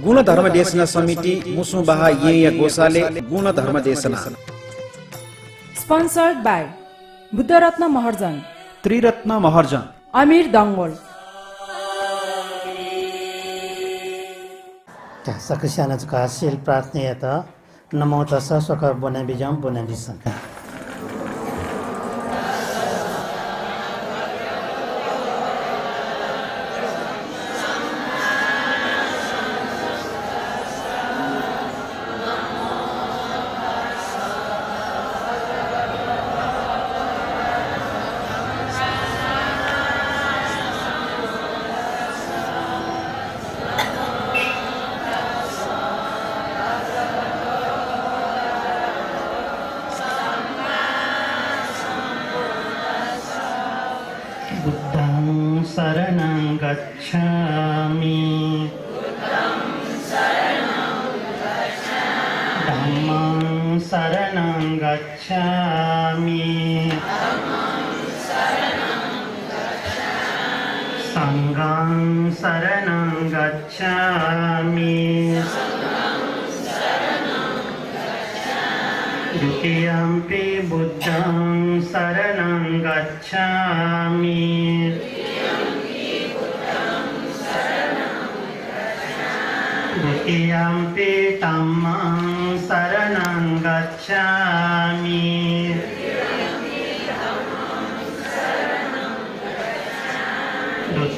गुणधर्म देशना समिति मुसुबाहा येया गोसाले गुणधर्म देशना स्पोन्सर्ड बाई बुद्धरत्न महर्जन त्रिरत्न महर्जन अमिर दङ्गोल सकसाना चुका शिल प्रार्थनीय त नमो तस स्वकर बने बिजम बने दिसङ्का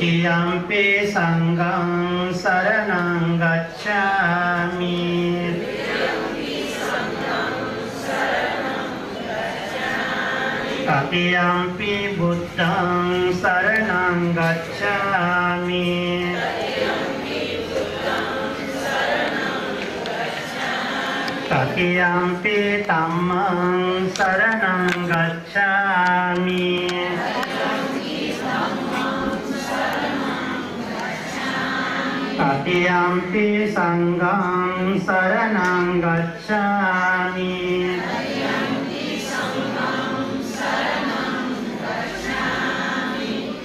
තියම්පේ සංගම් සරණං ගච්ඡාමි තතියම්පි බුද්ධං සරණං ගච්ඡාමි තතියම්පි ධම්මං සරණං ගච්ඡාමි තතියම්පි සංඝං සරණං ගච්ඡාමි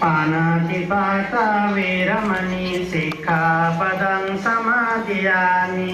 පාණාතිපාතා වේරමණී සික්ඛාපදං සමාදියාමි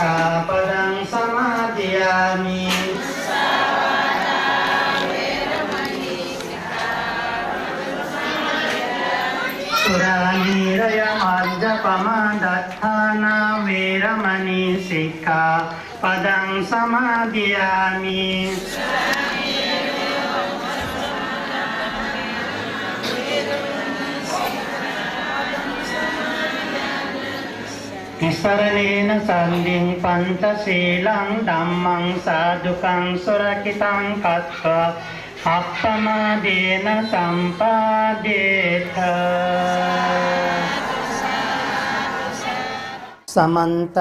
සික්ඛාපදං සමාදියාමි සුරාගීරය මජ්ජපමදත්තාන වේරමණී සික්ඛා පදං සමාදියාමි සුරාගීරය තිසරණේන සම්දින් පන්තශීලං ධම්මං සාදුකං සුරකිතං කත්වා අත්තමාදීන සම්පාදේත සමන්ත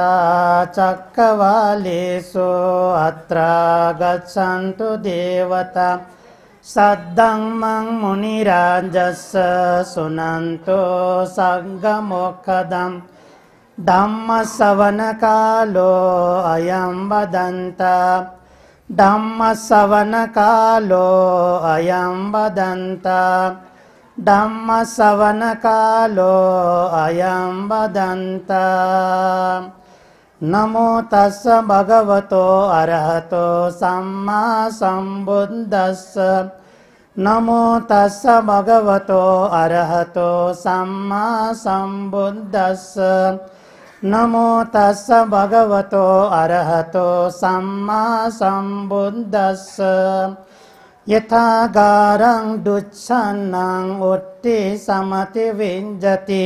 චක්කවාලේසු අත්‍රා ගච්ඡන්තු දේවතා සද්දම්මං මුනි රාජස්ස සුනන්තෝ සංග මොක්ඛදම් ධම්මස්සවන කාලෝ අයම් වදන්ත ධම්මස්සවන කාලෝ අයම් වදන්ත ධම්මස්සවන කාලෝ අයම් වදන්ත නමෝ තස්ස භගවතෝ අරහතෝ සම්මා සම්බුද්දස්ස නමෝ තස්ස භගවතෝ අරහතෝ සම්මා සම්බුද්දස්ස නමෝ තස්ස භගවතෝ අරහතෝ සම්මා සම්බුද්දස්ස යථාගාරං දුච්ඡන්නං ඔට්ටේ සමති වෙංජති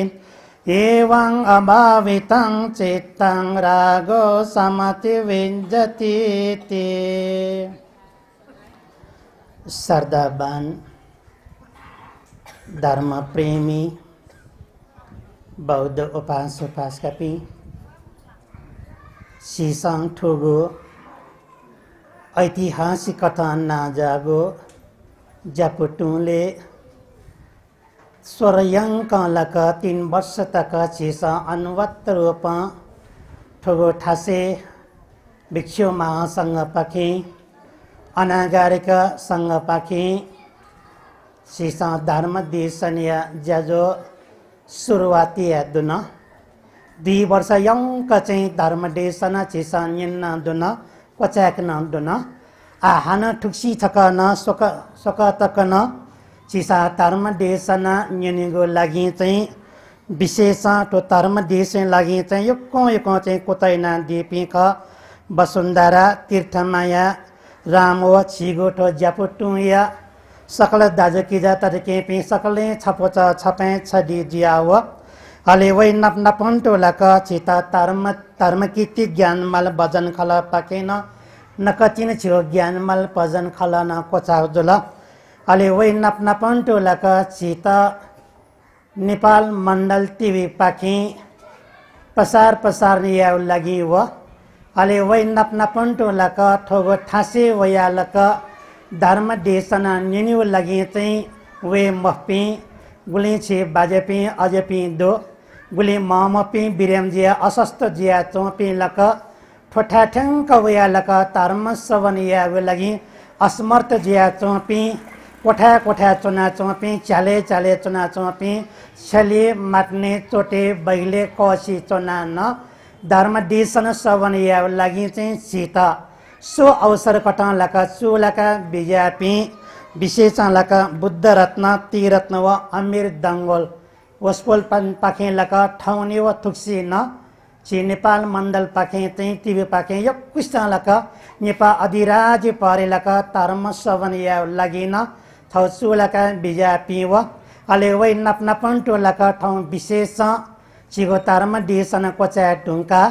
එවං අභාවිතං චිත්තං රාගෝ සමති වෙංජති තේ සර්දාබන් ධර්ම ප්‍රේමී बौद्ध उपास कपी सिसङ ठोगो ऐतिहासिक कथा नाजागो ज्यापुटुले स्वरयङ्क लक तिन वर्ष तक छिस अनुवत्त रूप ठोगो ठासे भिक्षु महासँग पाखी अनागारिकसँग पाखी सिस धर्म दिसनिया ज्याजो सुरुवाती दुन दुई वर्ष यङ्क चाहिँ धर्म डेसन छिसन निन्न दुन पच्याक न दुन आ ठुक्सी छक न सोक सोक तक न छिसा धर्म डेसन यिनीको लागि चाहिँ विशेष त्यो धर्म देश लागि चाहिँ एक एक चाहिँ कोतैना देपी ख वसुन्धरा तीर्थमाया राम हो छिगोठो ज्यापुटुया सकल दाजु किजा तर केपी सकले छपोच छपे छडी जिया व हले वै नप नपन टोला क तर्म तर्म किति ज्ञान मल भजन खल पाकेन न कचिन छियो ज्ञान मल भजन खल न कोचा जुल हले वै नप नपन टोला नेपाल मण्डल टिभी पाखी प्रसार प्रसार या लागि व हले वै नप नपन टोला ठोगो ठाँसे वैयालक धर्म देशना निन्यु लगे चाहिँ वे मफपी गुले छे बाजेपी अजेपी दो गुले महमपी बिरेम जिया असस्त जिया चौपी लक ठोठाठ्याङ्क वया लक सवन या वे लगी अस्मर्थ जिया चौपी कोठा कोठा चुना चौपी चाले चाले चुना चौपी छले माट्ने चोटे बहिले कसी चुना न धर्म सवन या लागि चाहिँ सीता सो अवसर लका चोलाका विशेष लका बुद्ध रत्न ती रत्न व अमीर दङ्गोल वस्पोल लका ठाउने व थुक्सी न छि नेपाल मण्डल पाखे त्यहीँ तिबे पाखे यो लका नेपाल अधिराज्य लका तारमा सवन या लगिन थौ चुलाका बिजापी व अले वै नपन टोलाका ठाउँ विशेष छिगो तारमा डिएसन कोचा ढुङ्का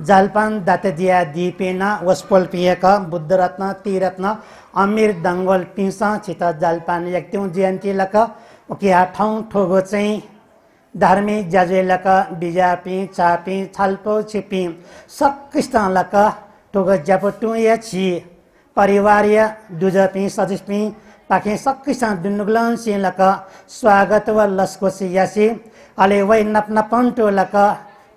जालपान दातेदिया दिपेना वस्पोल्पिएका बुद्धरत्न तिरत्न अमिर दङ्गोल पिसाँसित जालपान एक्त्यौँ जयन्ती लक उकिया ठाउँ ठोगो चाहिँ धार्मिक लक बिजापी चापी छाल्पो छिपी सकिस्त लक ठोगो ज्यापटु या छि परिवार या दुजपी सजिस्पी पाखे सकिस्त दुनुग्लन स्वागत वा लस्को सियासी अले वै नप नपन्टो लक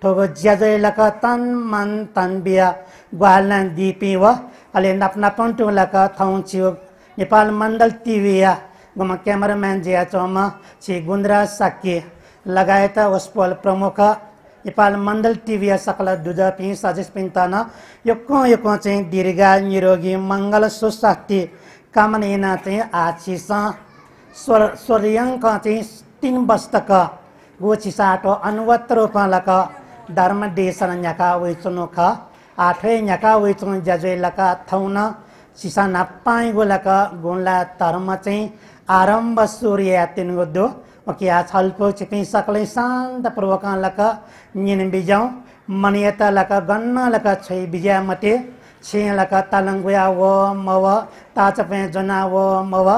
Togojazela tan man tan bia gwalan dipi wa ale nap napon tu la thaun chiu Nepal mandal TV ya goma cameraman jya choma chi gundra वस्पल प्रमुख नेपाल मण्डल टिभी सकल पि सजेस पिन्ताना योको यक चाहिँ दीर्घा निरोगी मंगल सुस्वास्थ्य कामना चाहिँ आशिष स्वर चाहिँ तिन बस्तक गोछिसाटो रूपमा लक धर्म देशन न्याका वैचुनो का आठवे न्याका वैचुन जजे लका थाउना सिसा नप्पाई गोलका गुणला धर्म चाहिँ आरम्भ सूर्य यातिन गद्दो ओके आ छल्पो चाहिँ सकले शान्त पूर्वक लका निन बिजाउ मनियता लका गन्न लका छै बिजा मते छै लका तालंगुया व मव ताचपे जना व मव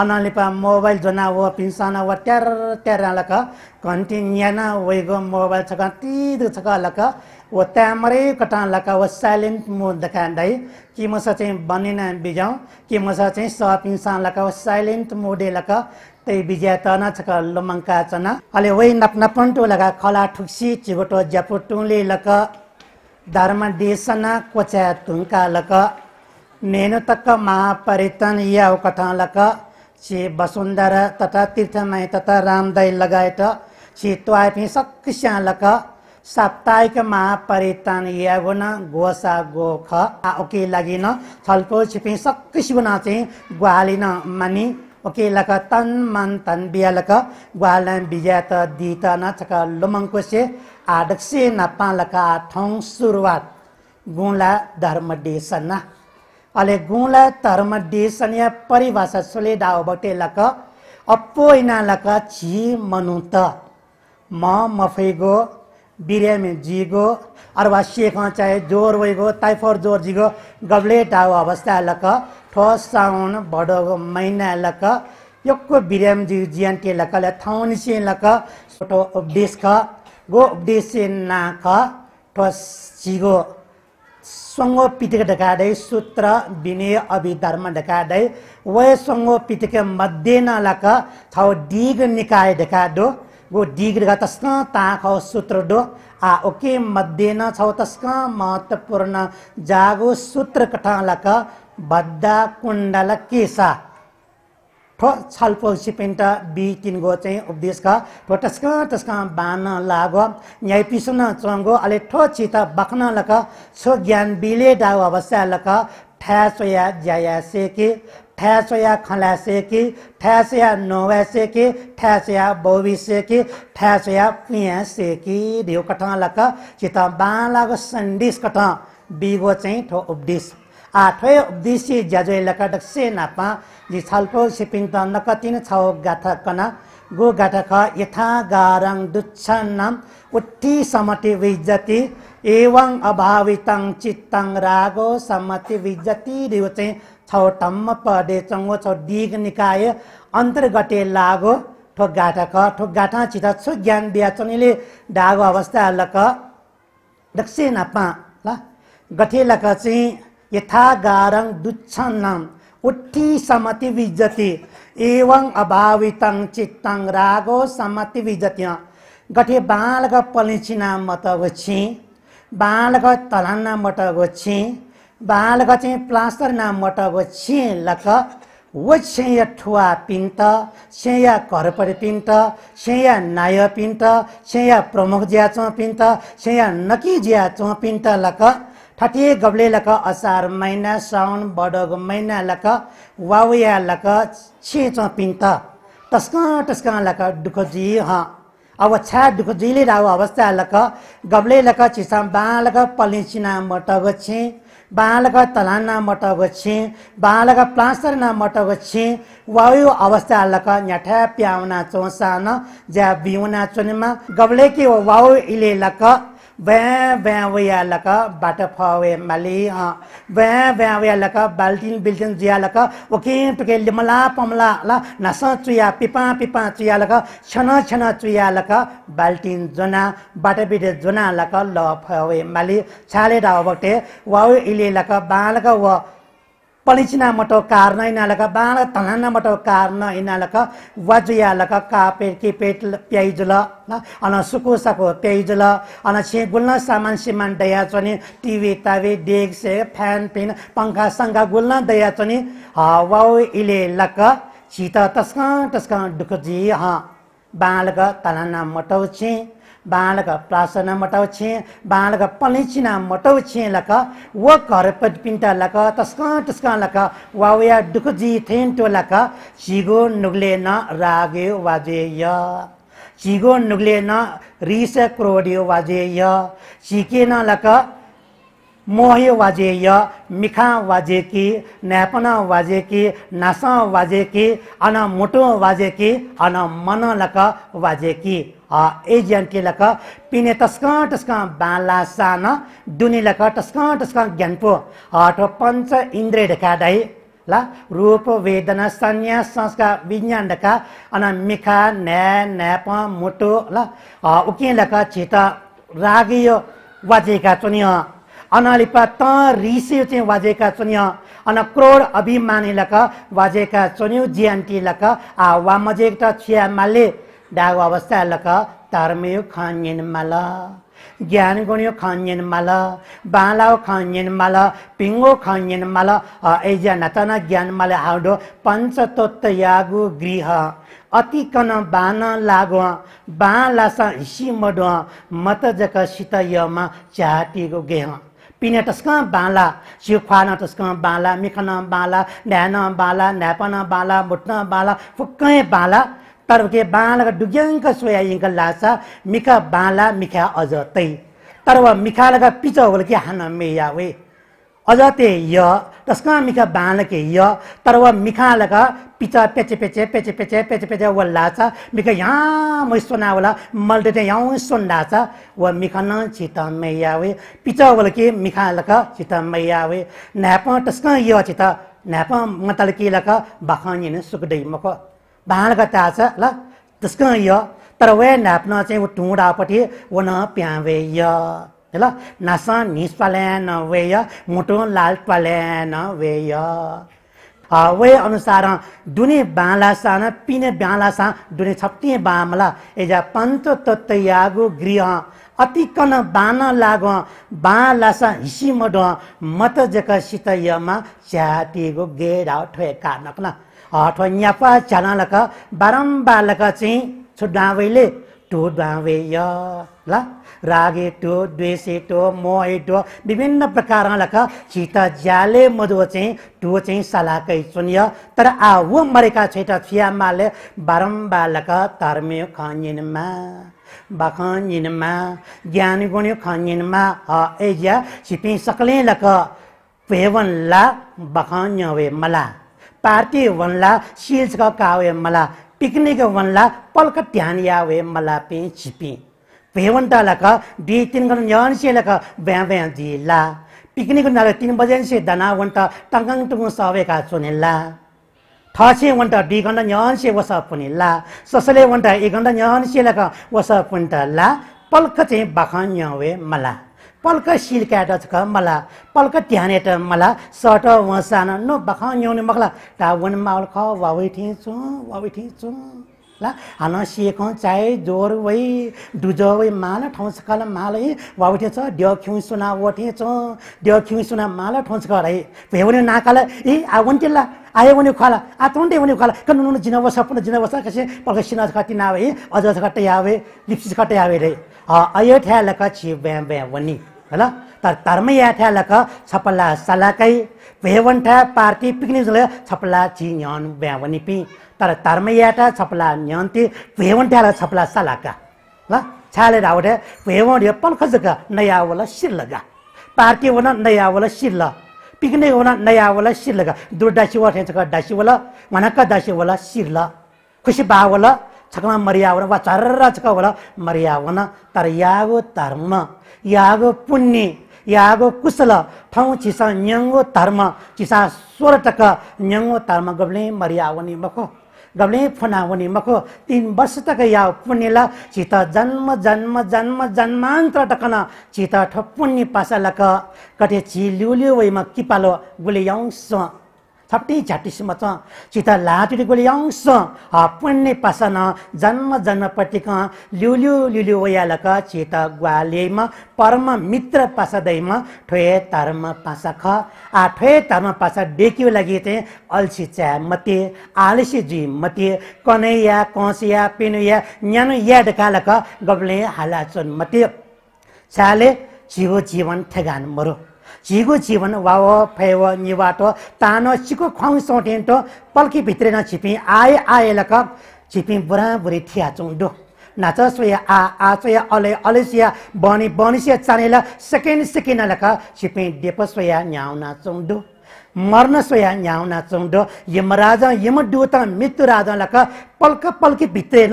ಅನಲಿಪ ಮೊಬೈಲ್ ಜನ ಓ ಪಿನ್ಸನ ಓ ಟ್ಯಾರ ಟ್ಯಾರ ಲಕ ಕಂಟಿನ್ಯನ ಒಯ್ಗೊ ಮೊಬೈಲ್ ಚಕ ತೀದು ಚಕ ಲಕ ಓ ತ್ಯಾಮರೇ ಕಟ ಲಕ ಓ ಸೈಲೆಂಟ್ मोड देखाउँदै कि मस चाहिँ बनिन बिजाउँ कि मस चाहिँ स पिन्सान लक ओ साइलेन्ट मोडे लक त्यही त न छक लुमङ्का चन अहिले वै नप नपन्टो लगा खला ठुक्सी चिगोटो ज्यापो टुले लक धर्म देसन कोच्या तुङ्का लक नेनु तक महापरितन याउ कथा लक श्री वसुन्धरा तथा तीर्थमय तथा रामदय लगायत श्री त्वाइफी सक्रिस्यालक साप्ताहिक महापरितान यागुन गोसा गोख ओके लागिन छलफो छिपी सक्रिसुना चाहिँ ग्वालिन मानि ओके लक तन मन तन बियालक ग्वाल बिज्यात दित नछक लुमङकोसे आडक्से नपालका आठौँ सुरुवात गुला धर्म डेसना ಅಲೆಗೂಳ धर्म ಸನಿಯ परिभाषा सोले ಬಟ್ಟೆ अप्पो ಅಪ್ಪೋ लक ಲಕ ಛಿ ಮನುತ म मफैगो बिर्यामी जीगो अरवा शेख चाहे जोर वैगो ताइफोर जोर जीगो गब्ले दाव अवस्था लक ठोस साउन भडोगो महिना लक यक्को बिरेम जी जियान के लक थाउन से लक छोटो उपदेश ख गो उपदेश ना ख ठोस जीगो सङ्गो पिटिक ढकाडै सूत्र विनय अभिधर्म ढकाडै वय सङ्गो पिटिक मध्ये नलक थौ डिग निकाय डो गो डिग तस्क ता सूत्र डो आ ओके मध्ये न छौ तस्क महत्त्वपूर्ण जागो सूत्र लक भद्दा कुण्डल केसा छलफो सिपेन्ट बि गो चाहिँ उपदेशका टोटस्क टस्क बान लाग पिसुन चङ्गो अलि ठो चित बख्न लक छो ज्ञान बिले डाउ अवस्या लक ठ्या ठ्यासोया खला सेके ठ्या खलासे नोवा सेके ठ्या कि बौबी सेके ठ्या ठ्यासोया पुया सेके ढेउ कठ लक चित बान लाग सन्डिस कठ बिगो चाहिँ ठो उपदेश आठै दिसी ज्याजो लकाटक से नापा सिपिङ त नकतिन छाउ गाथा कना गो गाथा ख यथा गारङ दुच्छ नाम उठी समति विजति एवं अभावितं चित्तङ रागो समति विजति रिउ चाहिँ छौ टम्म पढे चङ्गो छौ दिग निकाय अन्तर्गते लागो ठोक गाठा ख ठोक गाठा चित छु ज्ञान व्याचनीले डागो अवस्था लक दक्षिण नापा ल गठे लक चाहिँ यथा गारङ दुच्छन्नम उठी समति विजति एवं अभावितं चित्तं रागो समति विजति गठे बालक पलिचिना मत गोछि बालक तलाना मट गोछि बालक चाहिँ प्लास्टर नाम मट गोछि लक वछेय ठुवा पिन्त कर घरपरि पिन्ट सेया नाय पिन्त सेय प्रमुख ज्या पिन्त पिन्ट नकी ज्या पिन्त पिन्त लक फाटिए गब्ले लक असार महिना साउन बडग महिना लक वावया लक छे च पिन्त टस्क टस्क लक जी ह अब छा जीले राउ अवस्था लक गब्ले लक चिसा बालक पलिसिना मटग छे बालक तलाना मटग छे बालक प्लास्टरना मटग छे वायु अवस्था लक न्याठा प्याउना चोसान ज्या बिउना चुनमा गब्ले के वाउ इले लक भ्या भ्या वया लक बाट फवे माले भ्या भ्या वया लक बाल्टिन बिल्टिन जुया लक ओके टुके लिमला पमला ल नस चुया पिपा पिपा चुया लक छन छन चुया लक बाल्टिन जना बाट बिडे जना लक ल फवे माले छाले डाव बक्टे वाउ इले लक बालक व पलिना मटो कार्न यिनाल क बाँक तना मोटो कार्न इनालक वाजु लक कािपेट प्याइजुल अन सुकुसको जला अन छे गुल्न सामान सिमान दया चनी टिभी डेग से फ्यान पिन पङ्खा सङ्खा गुल्न दयाचोनीक छिट तस्क तस्क ढुकी ह बाल लक तना मटो छि बालका प्रासन मट बाँक पछि मटौ छे लक व घर पिन्टा लक तस्का दुख जी न रागे वाजेय चिगो नुग्ले क्रोडियो वाजे वाजेय चिके न लक मोहे वाजेय मिखा वाजे कि नापना वाजे कि नास वाजे कि अन मोटो वाजे कि अन मन वाजे कि ल पिने तस्कँ बाला सान दुनिलक टस्कँ टस्कँ ज्ञानपो हठ पञ्च इन्द्र ढका दाई ल रूप वेदना सन्यास संस्कार विज्ञान ढका अन मिखा न्या न्याप मुटु ल उकिलक चित रागिय वाजेका चुनिय अनालिपा त रिसियो चाहिँ वाजेका चुनियो अन क्रोड अभिमानी लक वाजेका चुन्यो जिएनटी लक आ वामजेक त छिया माले डागो अवस्था लक तर्मयो खन्यन मल ज्ञान गुण्यो खन्यन मल बालाओ खन्यन माल पिङ्गो खन्यन माल ऐजा नतन ज्ञान माल हाउडो पञ्चतोत्त यागु गृह अतिकन बान लागो बालास हिसी मडो मत जक सित यमा चाटिगो गेह पिने टस्क बाला सिउ खान टस्क बाला मिखन बाला न्यान बाला न्यापन बाला मुट्न बाला फुक्कै बाला तर्वके बाँला डुग्याङ्क सोया इङ्क लासा मिखा बाँला मिखा अझ तै तर्व मिखालग पिच होल कि हान मेया वे अझ ते य तस्का मिखा के य तर्व मिखालाका पिच पेचे पेचे पेचे पेचे पेचे पेचे व लासा मिखा यहाँ मैसोना होला मल्टे चाहिँ यहाँ सोन लासा व मिखा न छित मैया वे पिच होल कि मिखालाका छित मैया वे न्याप टस्क य छित न्याप मतलकी लक बाखन सुक्दै मख कता छ ल त्यसको य तर वे नाप्न चाहिँ ऊ टुँडापट्टि ऊ न प्यावे य ल नास वे य मुटु लाल पाल्यान य वे अनुसार दुने बालासा न पिने सा दुने छप्टिए बामला एजा पञ्च तत्यागो गृह अतिकन बान लाग बालासा हिसी मड मत जका सित यमा गेडा गेरा ठोए हठन्याप चालक बारम्बारलक चाहिँ छुडावैले टो डाँवे ल रागे टो द्वेषे टो मोहे टो विभिन्न प्रकारलक चित ज्याले मधु चाहिँ टो चाहिँ सलाकै सुन्य तर आ ऊ मरेका छैट छियामाले बारम्बारलक तर्म्यो खनिनमा बखनिनमा ज्ञान गुण्यो खनिनमा ह एज्या सिपी सक्ले लक पेवन ला बखन्यवे मला पार्टी वनला सिल्स कावे मला पिकनिक वन्ला पल्क मला पे छिपे भे तीन दुई तिन से निका ब्याँ ब्या दिइला पिकनिक तिन बजेसे दाना वन्टा टङ्ग टुङ सबै काला ठसे वन्टा दुई घन्टा से वसा ला ससले वन्टा एक घन्टा से सिलाख वसा ला पल्क चाहिँ बाखान्य न्यावे मला पल्क सिल्क्याट छ मला पल्क ध्यानेट मला सट वसान नो बख न्याउने मखला टावन माउल ख वावै ठिचु वावै ठिचु ला हन सेख चाहे जोर वै डुज वै माल ठाउँछ कल माल है वाउ ड्य खिउ सुना छ ड्य खिउ सुना माल ठाउँछ कर है भेउने नाकाल ए आवन टेला आयो भने खला आतोन्टे भने खला कनु नुन जिनव सपन जिन स कसे पल्क सिना खति नावे अझ खट्टे आवे लिप्सिस खट्टे आवे रे अयो ठ्याल कछि ब्या ब्या वनी होइन तर तर्मै याथ्या लक छपल्ला सलाकै भेवन्ठा पार्टी पिकनिक छपला छि ब्या भने पि तर तर्मै याठा छपला न्यन्ती भेवन्ठ्या ल छपला सलाका ल छाले राउटे भेवन यो पल्खजक नयाँ वाला शिर लगा पार्टी वना नयाँ वाला शिर ल पिकनिक हुन नयाँ वाला शिर लगा दुर डासी वाला ठेचक डासी वाला वनक दासी वाला शिर ल खुसी बा वाला छकमा मरिया वा चर्र छक वाला मरिया तर यागो धर्म यागो पुण्य यागो कुशल ठाउँ चिसा न्याङ्गो धर्म चिसा स्वर टक न्याङ्गो धर्म गब्ले मरियावनी मखो गब्ले फुनावनी मखो तिन वर्ष टक या पुण्यला चित जन्म जन्म जन्म जन्मान्तर टकन चित ठ पुण्य पासा लक कटे छि वैमा किपालो गुले याउँ छट्टी छाप्टीसम्म छ चिता लाटुटी गोली अंश पुण्य पासन जन्म जन्मपट्टिक लिउलिउ लिउलिउ ओयालक चिता ग्वालेमा परम मित्र दैमा ठोए तारमा पासा ख आ ठोए तारमा पासा डेकियो लागि चाहिँ अल्छी च्या मते आलसी जी मते कनैया कसिया पेनुया न्यानो या कालक गब्ले हालाचन मते छ्याले जीव जीवन ठेगान मरो झिगो जीवन वाव फैव निवाटो तानो सिको खुवाउ सोटेन्टो पल्की भित्र नछिपी आए आए लक छिपी बुढा बुढी थिया चुन्डो नाच सोया आ आ सोया अले अलेसिया बनी बनिसिया चानेला सेकेन्ड सेकेन्ड लक छिपी डेप सोया न्याउ नाचौँडो ಮರಣ ಸ್ವಯ यमराज ಚೌಂಡ ಯಮರಾಜ ಯಮದೂತ ಮಿತ್ರರಾಜಲಕ पल्क ಪಲ್ಕೆ भित्रेन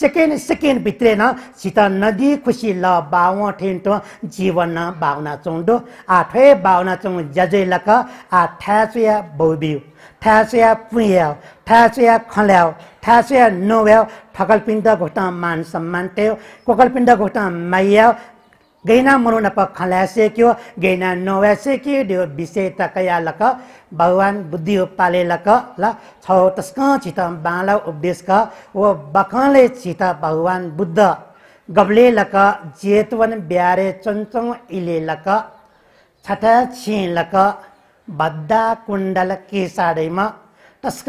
सेकेन्ड सेकेन्ड भित्रेन सीता नदी खुसी ल बाव ठेन्टो जीवन बाहुना चौँडो आठै बाहुना चौँ जजै लक आ ठ्याचुया बौबिउ ठ्याचुया पुयाउ ठ्याचुया खल्याउ ठ्याचुया नोभ्याउ ठकलपिण्ड घोटा मान सम्मान टेउ कोकलपिण्ड घोटा माइयाउ गैना ገይና ምኑ ነಪ ಖಲಾಸೇಕ್ಯೋ के ನೋವಾಸೇಕ್ಯ विषय त कया लक भगवान् बुद्धि हो पाले लक ल छ तस्क छित बाँला उपदेश क ओ बखले छित भगवान् बुद्ध गबले लक जेतवन ब्यारे चञ्चौ इले लक छटा छि लक बद्दा कुण्डल के साडैमा टस्क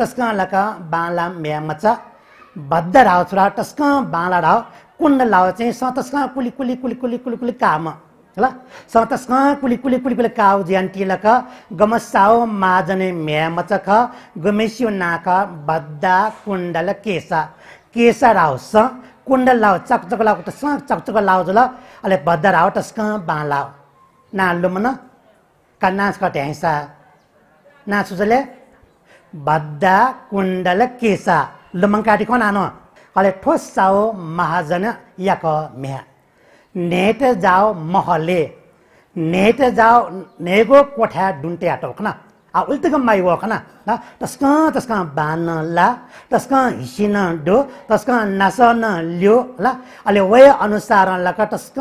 तस्क लक बाँला म्यामच बद्ध राव छोरा टस्क बाँला राव कुण्ड लाओ चाहिँ सतस कुली कुली कुली कुली कुली कुली काम ल सतस कुली कुली कुली कुली काउ ज्यान टिलक गमसाओ माजने म्या गमेसियो नाक बद्दा कुण्डल केसा केसा राव स कुण्डल लाव चकचक लाउ त स चकचक लाउ जल अले बद्दा राव टस्क बा लाउ ना न का नाच कटे हैसा नाचुजले बद्दा कुण्डल केसा लुमङ काटी कोन आनो ठोस अलेठोसाओ महाजन याक मेहा नेट जाओ महले नेट जाओ नेगो कोठा डुन्टे आटोखना आ उल्टगम माइ वखना न तस्क तस्क बान ला तस्क हिसिन डो तस्क नासन लियो ला अले वे अनुसार लक तस्क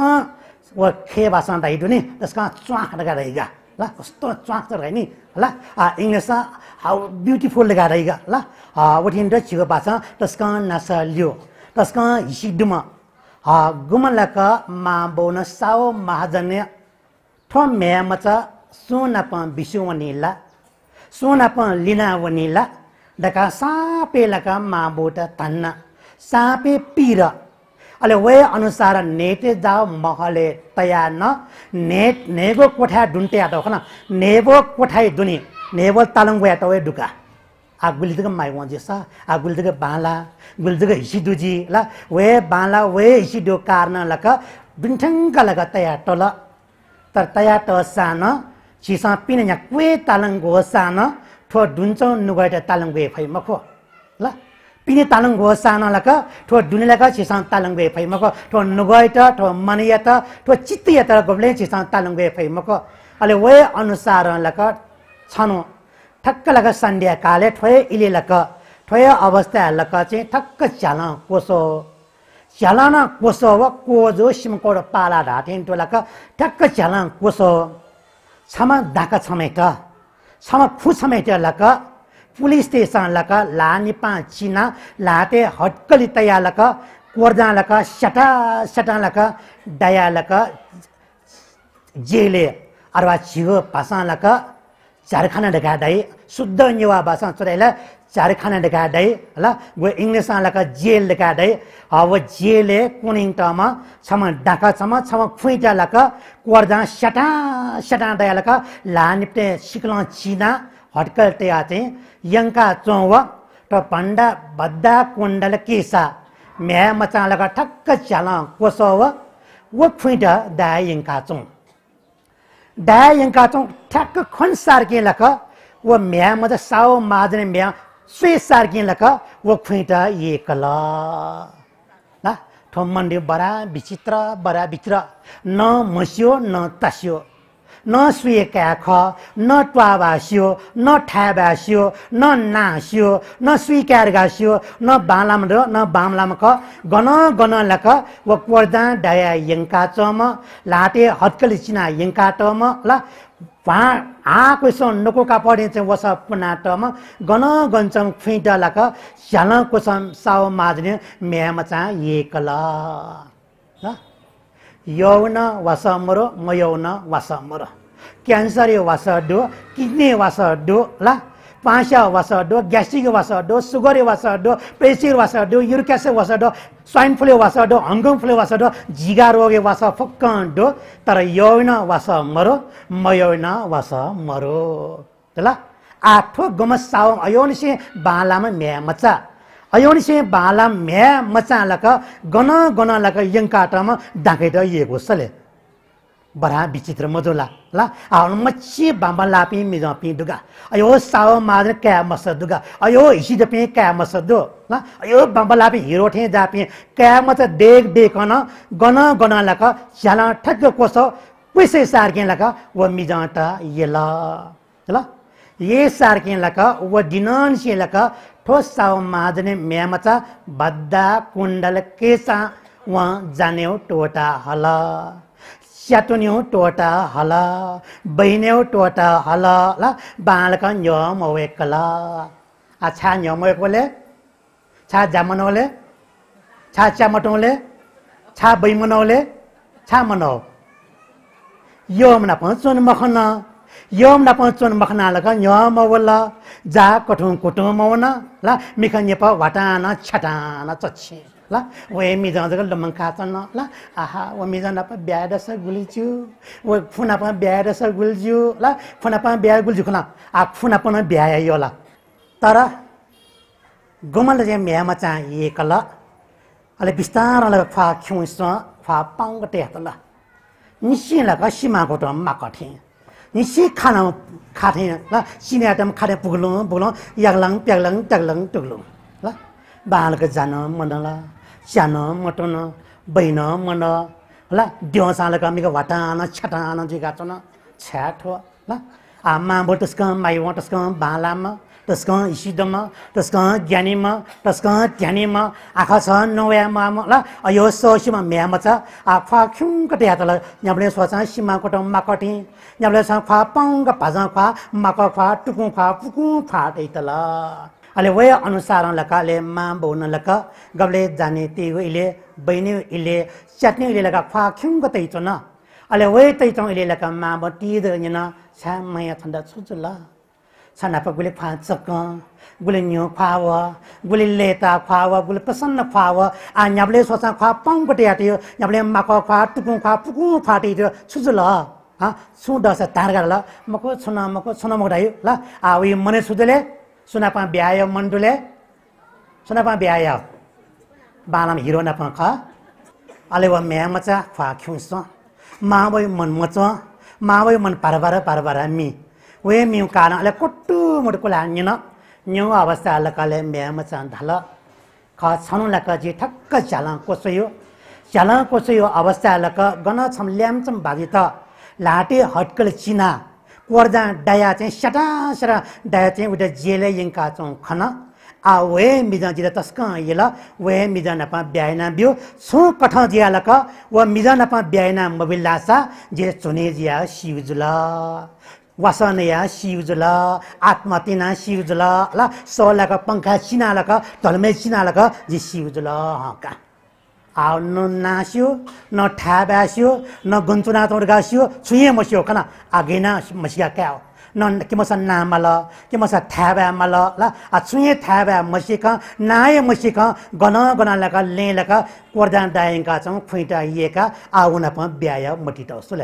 व खे भाषा दुनी नि च्वाख डगा दाइगा ल कस्तो रहे नि ल इङ्ग्लिसमा हाउ ब्युटिफुल गा ल ओठिन र छिगो भाषा टस्कन नास लियो टस्कन हिसिडुमा गुमन लक मा बोन साओ महाजन्य ठ म्यामच सोनाप बिसु वनिला सुनाप लिना वनिला डका सापे मा तन्ना तन्न सापे पिर अहिले वे अनुसार नेटे जाओ महले तया न नेट नेगो कोठा डुन्टे आटो खन नेबो कोठाई दुनि नेबो तालुङ गया त डुका ढुका आ गुलिदिगो माइ वञ्जे सा आ गुलिदिगो बाला गुलिदिगो हिसी दुजी ल वे बाला वे हिसी डो कारण लक का लग तया टल तर तया त सान चिसा पिन यहाँ क्वे तालङ गो सान ठो डुन्छौ नुगटा तालङ गए फै मखो ल पिने तालङ गो सानालक ठो डुनेलक छिसाङ तालङ गए मको ठो नुगय त ठो मनय त ठो चित्त त गोब्ले छिसाङ तालङ गए मको अहिले वे अनुसार लक छनु ठक्क लक सन्ध्या काले ठोय इले लक ठोय अवस्था लक चाहिँ ठक्क च्याल कोसो च्यालन कोसो व कोजो सिमकोड पाला ढाटेन टो लक ठक्क च्याल कोसो छम धाका छमेट छम फु छमेट लक पुलिस स्टेसन निपा चिना लाते हटकली लक कोर्जा लक सटा सटा जेले जेल अरू पासा लक चारखाना डका दै शुद्ध निवा भाषा चोराइलाई चारखाना डका दै होला इंग्लिश इङ्ग्लिस जेल डका दै अब जेल छम छमा छम छमा खुइटा लक कोर्जा सटा स्याटा लक ला निपटे सिक्नु चिना हटकलते चाहिँ यङ्का चौव र पंडा भद्दा कुण्डल केसा म्या मचा लगा ठक्क च्याल कोसव वो फुइट दाय यङ्का चौं दाय यङ्का चौं ठ्याक्क खुन सार्के लख वो मैं मत साओ माजने म्या स्वे सार्के लख वो फुइट एकल कला ठोम्मन्ड्यो विचित्र बरा भित्र न मस्यो न तस्यो न स्वेका ख न ट्वाभास्यो न ठ्याभास्यो न नास्यो न स्वीकार न बालाम र न बामलाम ख गन गन लख व कोर्दा डाया यङ्का चम लाटे हत्कली चिना यङ्का टम ल भा आएको यसो नकोका पढिन्छ वस पुनाटम गन गन्छम खुइट लख झलको सम साउ माझने म्यामचा एकल ल यौन वासा मरो म यौन मरो क्यान्सर यो वास डो किडनी वास डो ल पास वास डो ग्यास्ट्रिक वासडो सुगर यो वास वासा प्रेसियर वासडो वासा वसो स्वाइन फ्लू वास डो हङ्गङ फ्लू वास डो झिगा रोगे वास फक्क डो तर यौन वास मरो म यौन वास मरो ल आठो बालामा म्यामचा से बाला म्या मचालक गन गनलक यङ्काटम डाँकै दिएको सले बरा विचित्र मजोला ल आउनु मच्छे बाम्बा लापी मिजपी दुगा अयो साओ माद्र क्या मस दुगा अयो हिसिदपे क्या मस दो ल अयो बाम्बा लापि हिरो ठे जापे क्या मच देख देखन गन गन लक चाला ठक्क कोस पैसै सारकेला लक व मिजा त ल ल ये सार्के लक व दिनान से लक ठोसाउमादने म्यामच बद्दा कुण्डल केसा व जान्यौ टोटा हल स्यातुन्यौ टोटा हल बहिन्यौ टोटा हल ल बाँडक न्यम वेक ल आ छा न्यम वेकले छा जामनौले छा च्यामटौँले छा बैमनौले छा मनौ यो मना पहुँचुन मखन ಯಮ್ಲ मखना ಮಖನಾಲಕ ಯಮ ಒಲ್ಲ जा ಕಠು ಕುಟು ಮೌನ ल मिख ನೆಪ ವಟಾನ छटान ಚಚ್ಚೆ ल ओ मिजाउँदै लम्मङ काँच चन ल आहा ओ मिजानपा ब्याडस गुल्ज्यु ओ फुनापा ब्याडस गुल्ज्यु ल फुनापा बिहा गुल्ज्यु खुला आ फुनापन बिहायो ल तर गोमल चाहिँ म्यामा चाहिँ एक ल अहिले विस्तार ल फा खिउँस फा पाङ्गटे हात ल निस्सिन ल सीमाको मा कठे निसी खानामा खाटेँ ल सिने आटामा खाटे पुग्लौँ पुग्लौँ याग्लाङ प्याग्लाङ त्याग्लाङ टुग्लौँ ल बालको जान मटन बहिन मन ल देउ सालको अमीको छटा छटान जुगाचन छ्याठो ल आमा बोटस्क माइ वाटस्क बालामा तस्कँ इसिदमा कहाँ ज्ञानीमा कहाँ ध्यानीमा आँखा छ नयामा ल अयो म्यामा छ आफा ख्युङ्कटे हातल यहाँबाट सोच सीमा कोटम माकटी यहाँबाट छ ख्वा पाङ्ग फाजा ख्वा माक फा टुकु ख्वा पुकु त ल अहिले वे अनुसार लकाले मा बहुन लक गबले जाने ति इले बहिनी इले च्याट्ने इले लका ख्वा ख्युङ्क तैचो न अहिले वे तै चौँ इले लका मा बटिद छ्या माया ठन्डा छु ल गुले गुली फक गुले लेता ले गुले प्रसन्न खुवा आच खुवा पङ्कटे आँट्यो यहाँले माको खुवा टुकु फाटे थियो सुझु ल सु दस तार ल मको छुन मको छुन मकडाइ ल उयो मनै सुझुले सुनापा ब्यायो मन्डुले सुनापा बिहा बालाम हिरो नाप ख अले व म्या मचा खुवा मा माइ मन मच मा भइ मन पार भार मि ವೇಮ್ಯು ಕಾಣ ಅಲ್ಲ ಕೊಟ್ಟು ಮುಡ್ಕೊಲ್ಲ ಹಣ್ಣಿನ ನ್ಯೂ ಅವಸ್ಥೆ ಅಲ್ಲಕಲೆ म्याम ಚಲ ख छनु लक जे ठक्क झ्याल कोसयो झ्याल कोसयो अवस्था लक गन छम ल्याम्चम भागी त लाटे हटकल चिना कोर्दा डाया चाहिँ सटा सटा डाया चाहिँ उता जेले यङ्का चौँ खन आ वे मिजा जिला तस्क येल वे मिजन नपा ब्यायना बिउ छु कठ जिया लक व मिजन नपा ब्यायना मबिल जे चुने जिया सिउजुल वासनया सिउजल आत्मतिना सिउजल ल सोलक पङ्खा सिनालक धलमै सिनालक जि सिउजल हका आ न नास्यो न ठा न गुन्चुना तोड गास्यो छुएँ मस्यो कन आगेन मसिया क्या हो न के मस नाम ल के मस थाहा भए मल ल आ छुएँ थाहा भए मसिक नाय मसिक गन गन लका ले कोर्दा दायङका छौँ खुइटा येका आउन प ब्याय मटिटाउँछु ल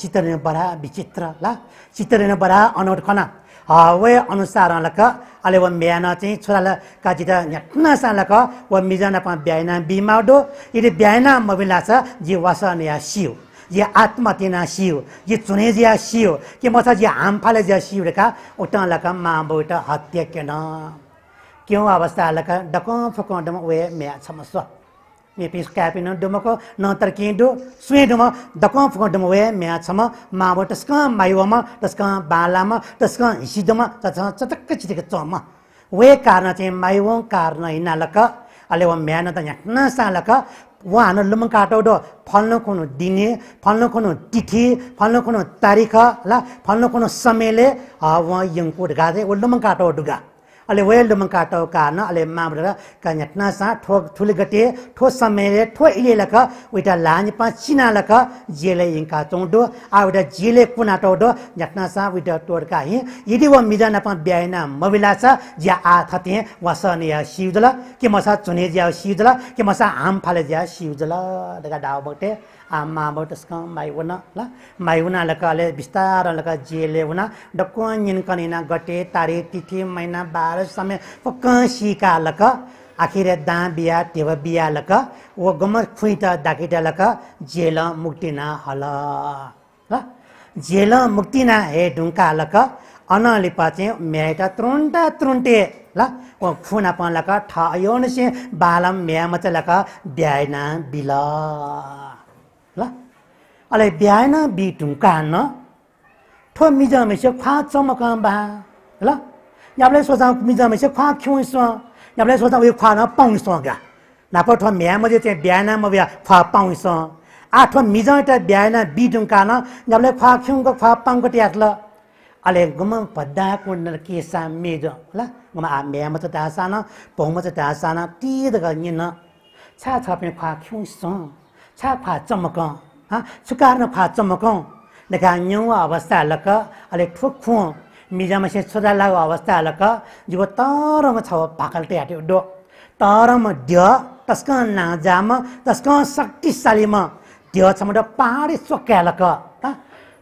ಚಿತ್ರನ विचित्र विचित्र चित्र ಚಿತ್ರನ ಬರಹ ಅನೌಟ್ಕನ ಹಾವೇ वे अनुसार ಅಲ್ಲಿ वा बिहान चाहिँ छोरालाई काचित झ्याट्न लक वा मिजानपा ब्याएन बिमाडो यदि ब्याएन मबिला छ जे वासन या सियो जे आत्महत्या सियो जे चुने जिया सियो कि मसा जे हामफाले जिया सिउरेका उटा लक माबोट हत्या केन क्यों अवस्था लक डक फुकाउँदमा उयो म्या छ एपिस्कापिनो डुमको नतर किन्डु सुए डुम दको फुको डुम वे म्या छम माव टस्क माइवम टस्क बालामा टस्क हिसिदम तछ चटक्क चिटिक चम वे कारण चाहिँ माइव कारण हिनालक अहिले वा न त यहाँ सालक उहाँहरू लुमङ काटौडो फल्नु कुनो दिने फल्नु कुनो तिथि फल्नु कुनो तारिख ल फल्नु कुनो समयले उहाँ यङको ढुगा चाहिँ ऊ लुमङ काटो डुगा अहिले वेल्ड मङ्का टाउका न अहिले माम्रेर काङ्गना सा ठो ठुलो गटे ठो समयले ठो इले उटा उइटा पा चिना लख जेले इंका चौँडो आ उटा जेले कुना टौडो झटना सा उइटा टोडका हि यदि व मिजा नपा ब्याइना मबिला छ ज्या आ थते वा सनिया सिउजला कि मसा चुने ज्या सिउजला कि मसा आम फाले ज्या सिउजला डगा डाउ बटे आमा taskam माइ una la माइ हुना लकाले bistara laka jele una dakwan yin kanina gate tare समय पक्क सिका लक आखिर दा बिया टेव बिया लक ओ गमर खुइट दाकिट लक जेल मुक्तिना हल ल जेल मुक्तिना हे ढुङ्का लक अनले पाचे म्याइट त्रुन्टा त्रुन्टे ल ओ खुना पन लक ठयोन से बालम म्यामच लक ब्याइना बिल ala biyana bi dungka na, to mi zang me she kwa tsoma kwa mba, ila? Yabla so zang mi zang me she kwa kiong iso, yabla so zang we kwa na pong iso ga. Na po to miyama de ten biyana ma we kwa pong iso. A to mi zang ita biyana bi dungka na, yabla kwa kiong ka kwa pong kwa tiyat la. Ala guma padda kwa nal kesa me zang, ila? Guma a miyama ta tasa na, pongma ta tasa na, tiyat सुकार्न फा चमकौँ नखान्यौँ अवस्था हालक अहिले ठोक्फुँ मिजामा से छोरा लागु अवस्था हालक जीव तरमा छ भाकल्टे हाट्यो डो तरमा ढ्य तस्क नाजाम तस्क शक्तिशालीमा ढ्य छ म पाहाडे चोक्का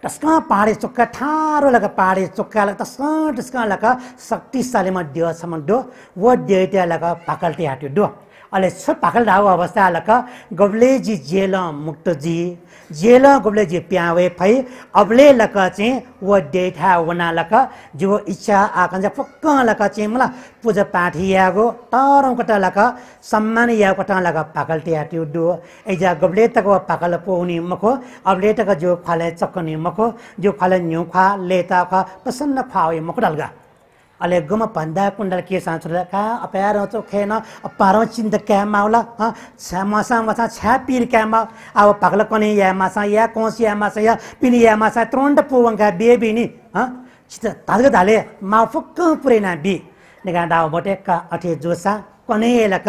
टस्क पाहाडे चोक्का ठाडो लग पाहाडे चोक्का लग टस्क टस्क लक शक्तिशालीमा ढ्य छ डो व ढ्य लग डो अहिले ಪಾಕಲ್ ಡಾವು ಅವಸ್ಥೆ ಅಲ್ಲಕ गोब्लेजी ಜೇಲ ಮುಕ್ತಜಿ जेल गोब्लेजी प्यावे फै अब्ले लक चाहिँ व डेट हा वना लक जो इच्छा आकाङ्क्षा फक्क लक चाहिँ मलाई पूजा पाठ यागो टरौँ कटा लक सम्मान या कटा लक पाकल टिया ट्युडो एजा गोब्ले तक पाकल पोहुने मखो अब्ले तक जो फाले चक्कने मखो जो फाले न्यु खा लेता खा प्रसन्न फावे मखो डल्गा गुम भन्दा कुण्डल के चाहन्छु कहाँ अप्यारो चोखेन अप्पारो चिन्दक्यामाउ ल छ्या मसा मसा छ्या पिर क्यामा अब पाकै या माछा या कसिया या पिनी या त्रोन्ड त्रोन्ट पो वङ खा बेबी धाले माफुक्क पुन बी नेटे का अठे जोसा कनै एलक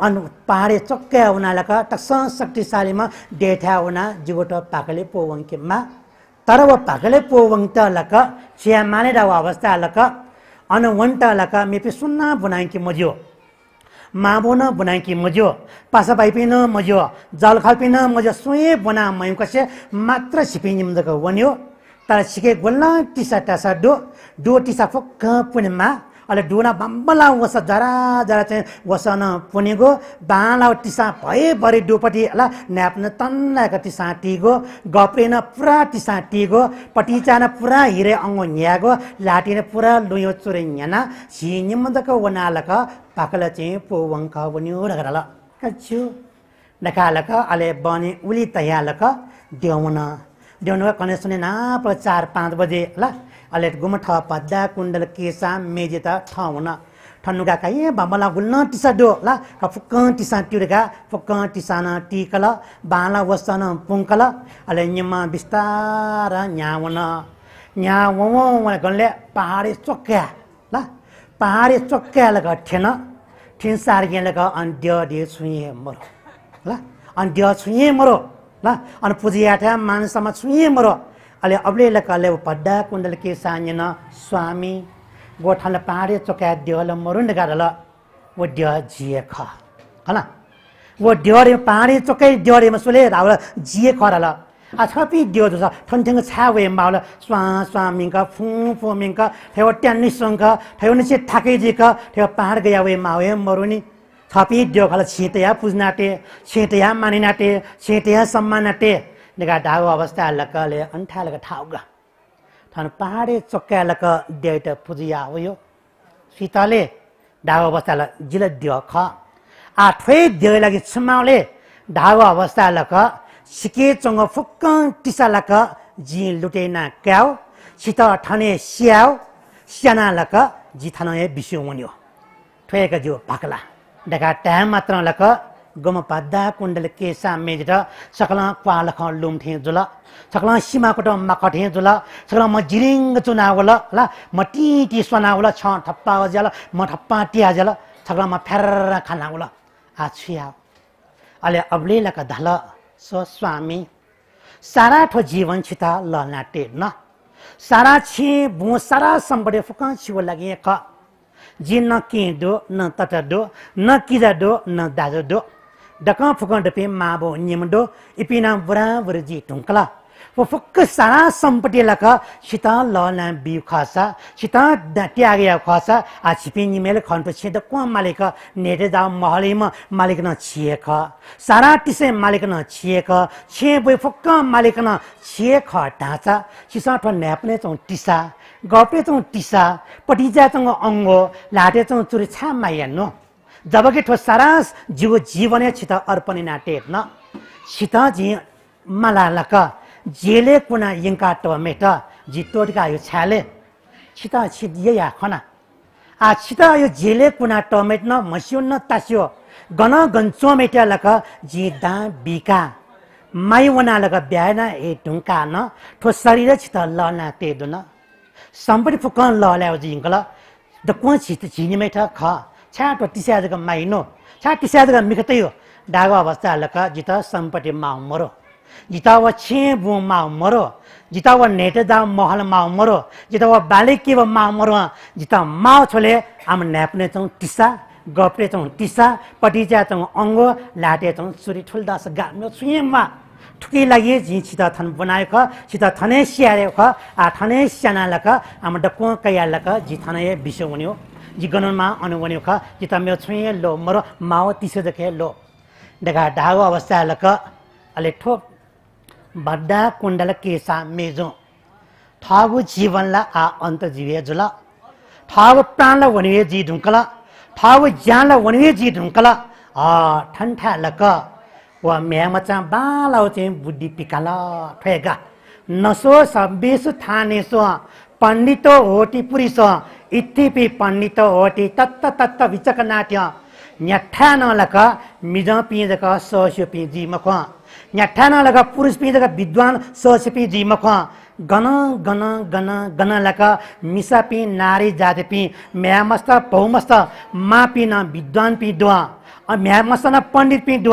अनि पाहाडे चक्कै उनीहरूले त शक्तिशालीमा डेठ्या उना जिबोट पाकले पो मा तर अब पाकलै पो त लक चिया मानेर अवस्था लक अन लाका मेपे सुन्ना बुनाइकी कि मज्यो माबो न बुनाएँ कि मज्यो पासा न मज्यो जल खालपिन मज्यो सुई बुना मयौँ कसे मात्र सिपिङको वन्यो तर सिके गोल्ला टासा डो डो टिसा फुक्क पुमा अहिले डुना बम्बला वस जरा जरा चाहिँ वसन पुनेको बाँला टिसा भएभरि डुपट्टि ल न्याप्न तन्नाको टिसा टिगो गप्रेन पुरा टिसा टिगो पटिचान पुरा हिरे अङ्गो न्यागो लाटिन पुरा लुयो चुरे न्याना सिनिमन्दको वनालक पाकल चाहिँ पोवङ्क बन्यो रगरल कच्छु नकालक अले बने उली तयालक देउन देउनको कनेक्सन नाप चार पाँच बजे ल अलेट घुम्न ठ पद्दा कुण्डल केसा मेजे त ठाउन ठन्नु गएको भुल न टिसा डो ल फुक्क टिसा टुरिर्गा फुक्क टिसान टिका ल बाला वस्तान पुङ्कल अहिले नि बिस्तार न्याउन न्याले पारे चोक्या ल पारे चोक्क्याले गठ ठेन ठेन्सार गेले गन्त छुएँ मरो ल अनि ड्य छुएँ ला रो ल अनि पुजी आठ छुएँ मरो अहिले अब्लेला कल भद्दा कुन्दल के सानिन स्वामी गोठाल पारे चोका देवल मरुन्ड गाह्रो ल ऊ ड्य जिए ख हल ऊ डे पारे चोकै डेमा सुले धाउ जिए खर ल आ छपी डे जो छ ठुन्ठेङ छ्या वे माउल स्वा स्वामिङ्क फु फु मिङ्क ठेउ ट्यानिसङ्क ठेउ नि ठाकै जिक ठेउ पाहाड गया वे माउ हे मरुनि छपी डेउ खाल छेटया पुज नाटे छेटया मानिनाटे छेटया सम्मान अवस्था लकले ಅಲ್ಲಕ್ಕಲೆ ಅಂಠ ಅಲ್ಲಕ ಠಾವ್ಗ ತಾನು चक्क्या लक ಅಲ್ಲಕ ದೇಟ पुजिया सीताले शीतले ढागो ल जिल दियो ख आफै दियो लागि छुमाउले ढागो अवस्था लक सिके चङ्ग फुक्क टिसा लक जी लुटेना क्याउ सित ठने स्याउ स्याना लक जी थान बिस्यो मुन्यो ठोएको जिउ भाक्ला ढाका टाइम मात्र लक గమపద్ద कुण्डल केसा మేజిట సకల क्वालख లుమ్ఠే जुल सकल సీమాకోట మకఠే जुल सकल म जिरिङ चुनावल ल म टी टी सोनावल छ ठप्पा अज्याल म ठप्पा टियाजल सकल म फ्यार खानाउल आछुया अले अब्लेलका धल सो स्वामी सारा ठो जीवन छिता ल नाटे न सारा छि बु सारा सम्बडे फुक छिव लागे ख न के डो न तट डो न किजा डो न दाजो डो डकफुकन डपेम माबो न्यमडो इपिनाम वरावर जी टुङ्कला फुक्क सारा सम्पट्टि लख सिता ल ना बि खसा सिता ट्यागे खसा आ छिपि निमेल खन्टो छिद मालिक नेटे जा महलैमा मालिक न छिएक सारा टिसे मालिक न छिएक छे बोइ फुक्क मालिक न छिए ख ढाँचा सिसा ठो न्याप्ने चौ टिसा गप्ने टिसा पटिजा चौ अङ्गो लाटे चौ चुरे छा जबकि ठो सारास जीव जीवन छित अर्पणे न टेत न छ मला लक झेले कुना इन्का टमेट झी टोटका यो या खना आ छित यो जेले कुना टमेट नसियो न तास्यो गन गञ्चोमेट लक झि दा बिका माइवना लग बिहे न ए ढुङ्का न ठो शरीर छित ल नेद न सम्पट फुक ल्याउ जिङ्कल द छित छिनी मेट ख छ्याटो तिस्याजको माइनो छ्या तिस्याजको हो डागो अवस्था हलक जित सम्पट्टि माउ मरो जिताव छे बु माउ मरो जिताव नेटे दा महल माउ मरो वा बाले के वा माउ मरो जिता माउ छोले आम नेपने चौ टिसा गप्रे चौ तिसा पटिच्या चौ अङ्गो लाटे चौ सुरी ठुल्दास गाम्यो छुयमा ठुकी लागि झि सिता थन बनाएको सिता थनै स्याहारेको आ लका स्यानालक आमा कया लका झि थनै बिसो हो जिगनमा अनु भन्यो ख कि त मेरो छुइ लो मर माओ तिसो जखे लो डगा डागो अवस्था लक अले ठोक बड्डा कुण्डल केसा मेजो थाव जीवन ला आ अन्त जीवे जुल थाव प्राण ला वनिए जी ढुंकल थाव ज्यान ला वनिए जी ढुंकल आ ठंठा लक व मे मचा बालाउ चाहिँ बुद्धि पिकाला ठेगा नसो सबेसु थाने पण्डितो होटी पुरुष इत्तिपि पण्डितो होटी तत्त तत्त विचक नाट्य न्याठा नलक मिज पिँजक सहस्यो पि मख न्याठा नलक पुरुष पिँजक विद्वान सहस्यो पि मख गन गन गन गण लक मिसा पि नारी जाति पि म्यामस्त पौमस्त मा न विद्वान द्वा म्या मसना पण्डित पिण्डो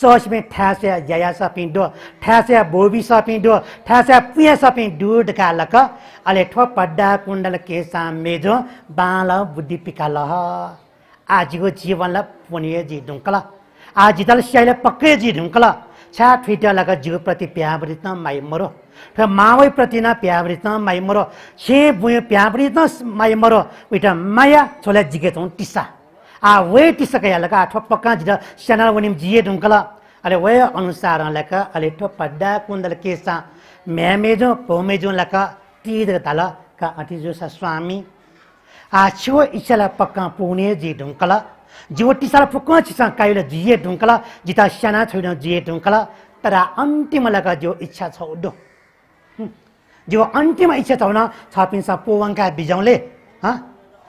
सस में ठ्यास्या जयासा पिण्डो ठ्यास्या बोबिसा पिण्डो ठ्यास्या स पिण्ड डुड कालक अले ठो पड्डा कुण्डल केसा मेजो बाल बुद्धि पिका लह आजको जीवनलाई पुण्य जी ढुङ्कल आज दल स्याइले पक्कै जी ढुङ्कल छ्या फिट लग जीवप्रति प्यावृत माइ मरो र मावैप्रति न प्यावृत माइ मरो छे बुयो प्यावृत माइ मरो उठ माया छोला जिगेछौँ टिसा आ जिए टिसक अरे वे अनुसार जिउ टिसा जिए ढुङ्कला जित स्याना जिए ढुङ्कला तर अन्तिम जो इच्छा छो जो अन्तिम इच्छा छपिन्छ पो बिजाउले बिजाउँले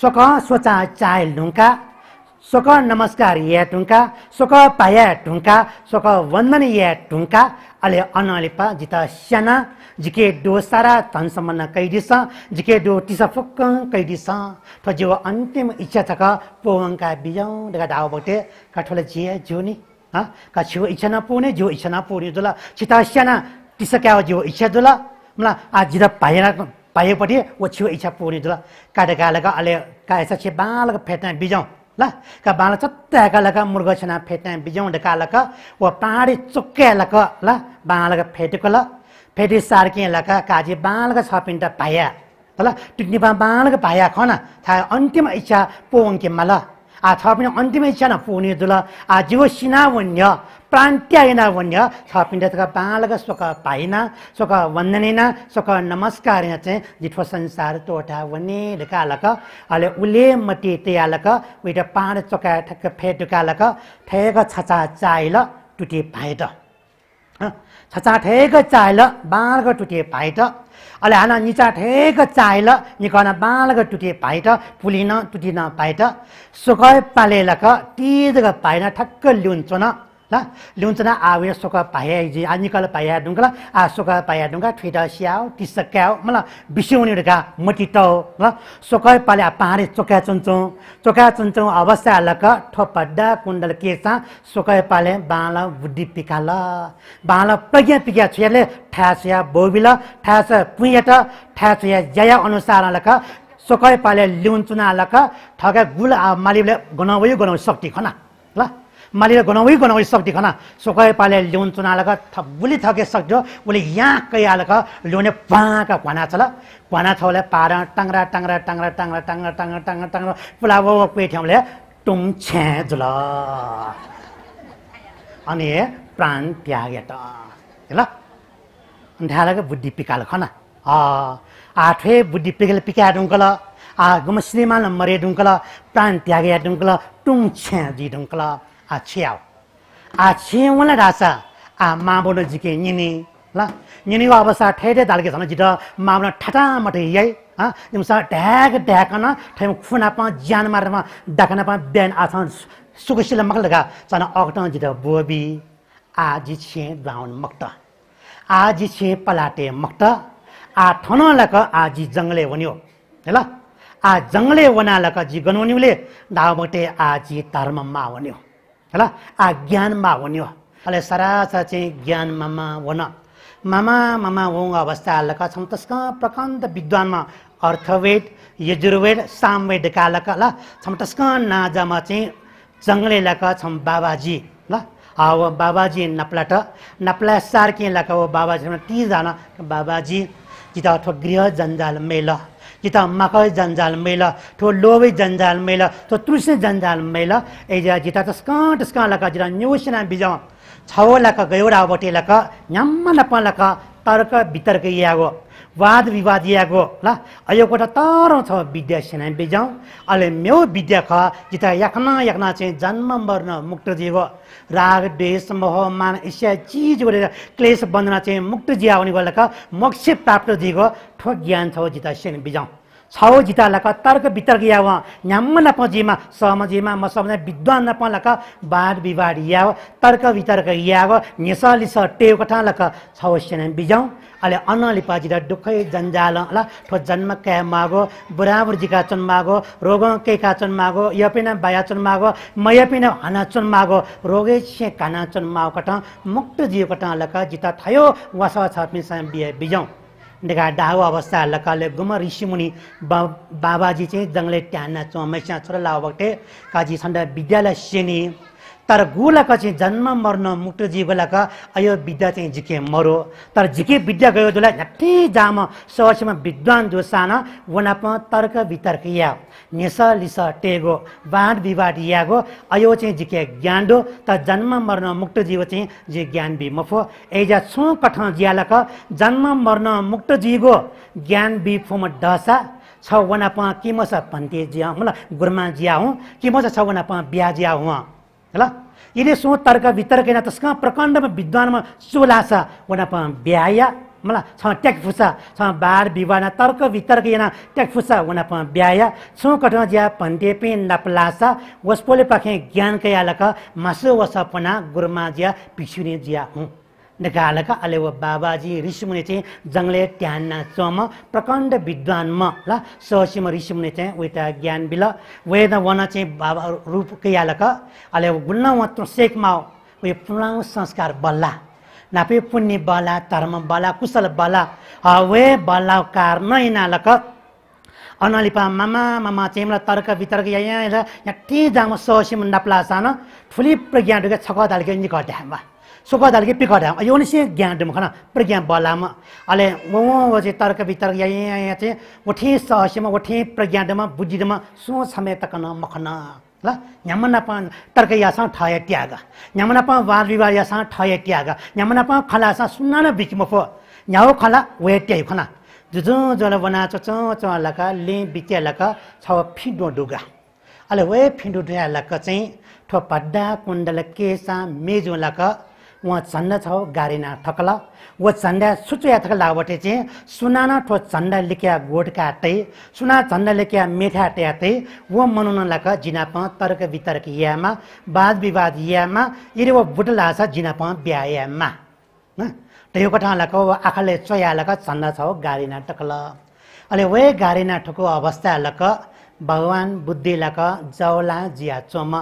स्वक स्वचा चाय ढुङ्का स्वक नमस्कार या ढुङ्का स्वक पाया ढुङ्का स्वक वन्दन या ढुङ्का अले अनलिपा जित स्याना झिके डो सारा धनसम्म कैदिस झिके डो टिसा फुक्क कैदिस ठजेव अन्तिम इच्छा छ पोवङका बिजौ डेका बटे काठोले जे जोनी हा का छिउ इच्छा नपुने जो इच्छा नपुने जुला छिता स्याना टिसा क्या जो इच्छा जुला मलाई आज जित भएपट्टि ऊ छिउ इच्छा पुग्ने ल काटे कालेका अहिले काएछ छि बालको फेट्ना बिजाउँ ल का बाल चत्ता कालका मुर्ग छना फेट्ना बिजाउँ कालक ऊ पाँडी चुक्के लक ल बाँलको फेटेको ल फेटे सार्के लका काजी बालको छ पिन्टा भाया ल टिक्निपा बालको पाया खन थाहा अन्तिम इच्छा पोङ्केमा ल थपिन अन्तिमै च्यान पुग्ने दुल आजीव सिना वन्य प्रान्त्यायना वन्य थपिन तक बालक स्वक पाइना स्वक वन्दनेना स्वक नमस्कार चाहिँ जिठो संसार तोटा वन्य ढुकालक अहिले उले मती तयालक उहिले पाँड चोका ठ्याक्क फे ढुकालक ठेक छचा चाइल टुटे त छचा ठेक चाइल बाँडको टुटे त अहिले हाल्न निचा ठिक चाहे लालग टुटे पाए पुलिन फुलिन टुटिन पाइट सुकै पाले ल पाइन ठक्क लिउँछ न ला ल्युन्चना आवे सोका पाया जे आनिकल पाया ढुङ्गा आ सोका पाया ढुङ्गा ठिट स्याउ टिसक्याउ मलाई ढुङ्गा ढुका हो ल सोकै पाले पहाडे चोका चुन्छौँ चोका चुन्छौँ अवस्था लक ठोपड्डा कुण्डल केसा सोकै पाले बाँल बुद्धि पिकाल बाँल प्रज्ञा पिका छुयाले या बोबिल ठ्यास पुयट या जया अनुसार लक सोकै पाले ल्युन्चुना लक ठगा गुल मालिबले गनाउ गनाउ शक्ति खना ल मालिएर गनाउँ गनावै शक्ति खना सोकै पाले ल्याउन लगा थबुली थके सक्यो उसले यहाँ कैहालका ल्याउने पाँका घना छ ल घना उसले पारा टाङ्रा टाङ्रा टाङ्रा टाङ्रा टाङ्रा टाङ्रा टाङ्रा टाङ्रा पुला कोही ठाउँले टुङ छ्या अनि प्राण त्यागे त ल अनि बुद्धि पिकाल खना आठै बुद्धि पिकेल पिका ढुङ्कल आ श्रीमान मरे ढुङ्कल प्राण त्यागे ढुङ्कल टुङ जी ढुङ्कल achiao. Achiwana rasa amambo no jike nyini. La nyini ko abasa thede dalke sana jita mamna thata mate yai. निम्सा ढ्याक ढ्याकन ठैम खुना पा ज्यान मारेमा डाकना पा बिहान आछन सुखशील मक लगा चन अक्ट जित बोबी आजि छे ब्राउन मक्ट आजि छे पलाटे मक्ट आ थन लक आजि जङ्गले वन्यो ल आ जङ्गले वना लक जि गनवन्युले डावबटे आजि तारमा मा वन्यो आ ज्ञानमा हुने हो अहिले सरासरा चाहिँ ज्ञान मामा न मामा मामा हो अवस्था हालका छौँ त्यसका प्रकाण्ड विद्वानमा अर्थवेद यजुर्वेद सामवेद कालक ल छौँ नाजामा चाहिँ जङ्गले लक छौँ बाबाजी ल हाव बाबाजी नप्लाट नप्ला सार्के लक हो बाबाजी तिजना बाबाजी जिता अथवा गृह जन्जाल मेल जित मकै जन्जाल मैल ठो लोभै जन्जाल मैल तो तुलसी जन्जाल मैल एजा जिता तस्कां टस्कां लका जिरा न्योसना बिजाउ छौ लका गयौडा बटे लका न्याम्म नपा लका तर्क वितर्क यागो वाद विवाद यहाँको ल एउटा तर छ विद्या सेना बिजाउँ अहिले मेउ विद्या ख जिता याखना याख्ना चाहिँ जन्म मर्न मुक्त जीव राग द्वेष मोह मान इस्या चिज गरेर क्लेश बन्दना चाहिँ मुक्त जिया हुने गर्दा मोक्ष प्राप्त जीव ठोक ज्ञान छ जिता सेना बिजाउँ ಸಾವು जिता ತರ್ಕ तर्क ಯಾವ ನಮ್ಮ ನಪ ಜೀಮ ಸಮ ಜೀಮ म ವಿದ್ವಾನ್ ನಪ ಲಕ ಬಾಡ್ ಬಿವಾಡ್ ಯಾವ तर्क वितर्क याव निसालिस टेउ कथा लक छवस्यन बिजाउ अले अनलि पाजिदा दुखै जन्जाल ला ठो जन्म क्या मागो बुराबर जिका चन मागो रोग के काचन मागो यपिना बाया चन मागो मयपिना हना चन मागो रोगे से काना चन मागो कथा मुक्त जीव कथा लक जिता थायो वासा छापिन साम बिजाउ डाहु अवस्था लकाले गुम ऋषिमुनि बा बाबाजी चाहिँ जङ्गले ट्यान्न चौमेसा छोरा लाभक्टे काजी छन्ड विद्यालय सेनी तर गुलाक चाहिँ जन्म मर्न मुक्त जीवलाक अयो विद्या चाहिँ झिके मरो तर झिके विद्या गयो जसलाई झट्टी जाम सहसमा विद्वान साना वनाप तर्क वितर्क या निस लिस टेगो बाँड विवाद यागो अयो चाहिँ जिके ज्ञान्डो त जन्म मर्न मुक्त जीव चाहिँ जे ज्ञान बि मफो एजा छु कठ ज्यालक जन्म मर्न मुक्त जीवो ज्ञान बि फोम डसा छ वना प किम छ भन्थे जिया हुँ ल गुरुमा जिया हुँ किम छ वना प बिहा जिया हुँ ल यिनी सो तर्क वितर्क न तस्क प्रखण्डमा विद्वानमा चोला छ वना प ब्याया मला छ ट्याकफुसा छ बार विवाना तर्क वितर्क यहाँ ट्याकफुसा उनाप ब्याया छु कठमा ज्या भन्टे पे नप्लासा वस्पोले पाखे ज्ञानकै आलक मासु वसपना गुरुमा ज्या पिछुने ज्या हुँ निकालक अले व बाबाजी ऋषिमुनि चाहिँ जङ्गले ट्यान्ना चम प्रकण्ड विद्वानमा ल सहसिम ऋषिमुनि चाहिँ उता ज्ञान बिल वेद वन चाहिँ बाबा रूपकै आलक अले गुन्न वत्र सेकमा उयो पुलाउ संस्कार बल्ला नापे पुण्य बला धर्म बला कुशल बला हवे बला ಕಾರಣ अनलिपा मामा मामा चेमला तर्क वितर्क यहाँ यहाँ यति जाम सोसिम नप्ला सान ठुली प्रज्ञा डुके छक दालके नि घट्या सुख दालके पिक घट्या यो नि ज्ञान डुम खन प्रज्ञा बलामा अले ओ चाहिँ तर्क वितर्क यहाँ यहाँ चाहिँ उठे सहसिम उठे प्रज्ञा डुमा बुझिडुमा सो छमे तक न मखना ल न्यामनापा तर्कयासा ठय त्याग न्यामनापा वाद विवाद यासा ठय त्याग न्यामनापा खलासा सुन्न न यहाँ हो खला वे त्याइ खना जुजु जल बना च च लका ले बिच्या लका छ फिडो डुगा अले वे फिडो डुया लका चाहिँ ठो पड्डा कुण्डल केसा मेजो लका उहाँ चन्द छ गारिना ठकल व सुचुया थक लावटे चाहिँ सुनाना ठो चन्द लेख्या गोडका तै सुना चन्द लेख्या मेठा ट्या तै व मनुन लाक जिनाप तर्क वितर्क यामा वाद विवाद यामा इरे व बुट लास जिनाप ब्यायामा होइन त्यो कठा लाक आँखाले चया लाक चन्द छ गारिना ठकल अहिले वे गारिना ठोको अवस्था लक भगवान् लक जौला जिया चोम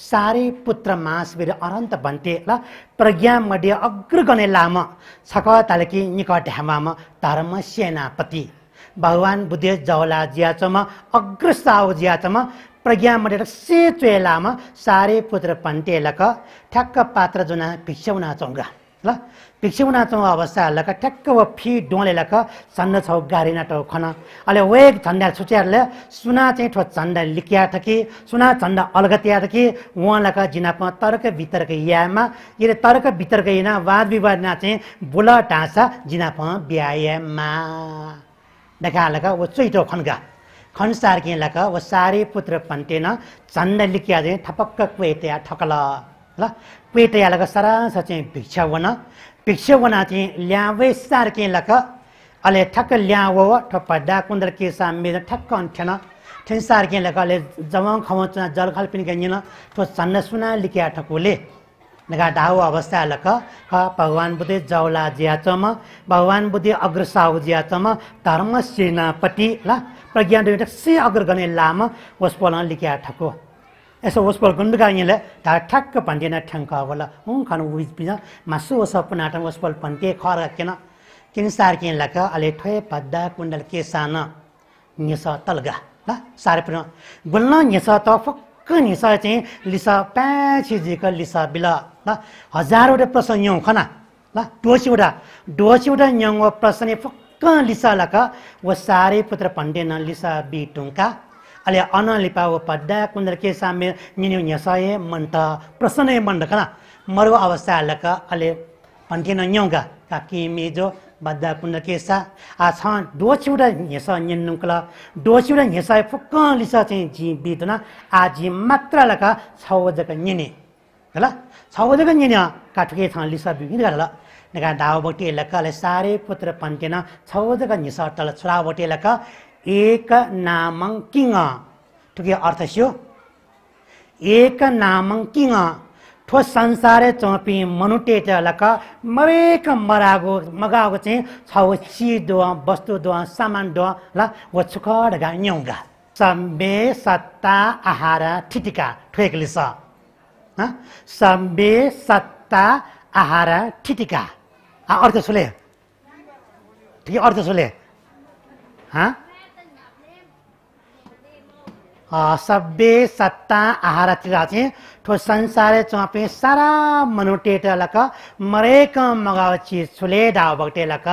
सारे पुत्र मास बेर अरन्त बन्ते ल प्रज्ञा मध्य अग्रगणे लाम छक तालकी निकट हामाम धर्म सेनापति भगवान् बुद्ध जवला अग्र अग्रसाओ ज्याचमा प्रज्ञा से सेचुए लामा सारे पुत्र पन्ते लक ठ्याक्क पात्र जुना भिस्यौना चौगा ल ಪಿಕ್ಷಿಮುನಾಥಂ ठ्याक्क ಅಲ್ಲಕ ಟೆಕ್ಕ डोले ಡೋಲೆಲಕ ಚಂದ छौ ಗಾರಿನ ಟೌ खन अहिले ವೇಗ ಚಂದ ಸುಚ್ಯಾರ್ಲೆ सुना चाहिँ ठो चन्द लिकिया थ कि सुना चन्द अलगतिया थ कि उहाँ का जिनाप तर्क वितर्क यामा यदि तर्क वितर्क यहाँ वाद विवादमा चाहिँ बोल ढाँसा जिनाप देखा देखालका ऊ चुइटो खन्का खनसार के लका ऊ सारे पुत्र पन्टेन चन्द लिकिया चाहिँ ठपक्क क्वेटया ठकल ल क्वेटया लका सरास चाहिँ भिक्षा वन पिक्षवनाची ल्यावे के लख अले ठक ल्याव ठप्प डाकुंदर केसा मेज ठक्क थिन ठेन के लख अले जमाउ च जल खालपिन गइएन ठो सन्न सुना लिख्या ठकुले नगा डाउ अवस्था लख ख भगवान बुद्ध जौला ज्याचम भगवान बुद्ध अग्रसाउ ज्याचम धर्म सेनापति ल प्रज्ञान से अग्रगणे लाम वस्पलन लिख्या ठको यसो 에서 오스벌 건드가니래 다탁 반디나 खानु 웅카노 우이스비나 마스 ओस 오스벌 반디 카라케나 खर किन किन लाग अले ठोए पद्दा कुण्डल के सान निस तलगा ल सारे पनि गुल्न निस त फक्क निस चाहिँ लिस प्याछि जिक लिसा बिल ल हजारवटा प्रश्न यौँ खना ल डोसीवटा डोसीवटा यौँ प्रश्न फक्क लिस लाग व सारे पुत्र पण्डे न लिसा बि टुङ्का अले अहिले अनलिपा पद्दा कुन्द्रकेसा मे नियौँ हिँसए मन त प्रसन्नै मन मरु अवस्था अहिले पन्केन न्यौँ गाकी मेजो बद्दा कुन्द्र केसा आ छ डो छिउटा हिँस निको डो छिउटा हिँस फुक्क लिसा चाहिँ झि बितन आ झिम मात्र हालक छाउजका निने कला छ निय काठुकै छन् लिस विभिन्न लगाएर डावटे एले सारे पुत्र पन्केन छाउजका निस तल छोरा बटी लका एक नामङ्किङ ठुके अर्थ स्यो एक नामङ्किङ ठो संसारे चौपी मनुटे लक मरेक मरागो मगाएको चाहिँ छ छि दो वस्तु दो सामान दो ल व छुखड गा न्यौगा सम्बे सत्ता आहारा ठिटिका ठुकेले छ सम्बे सत्ता आहारा ठिटिका अर्थ सुले ठिक अर्थ सुले हाँ सभ्य सत्ता आहार चाहिँ ठो संसार चपे सारा मनुटेट लक मरेक मगावची छुले डाव बगटे लक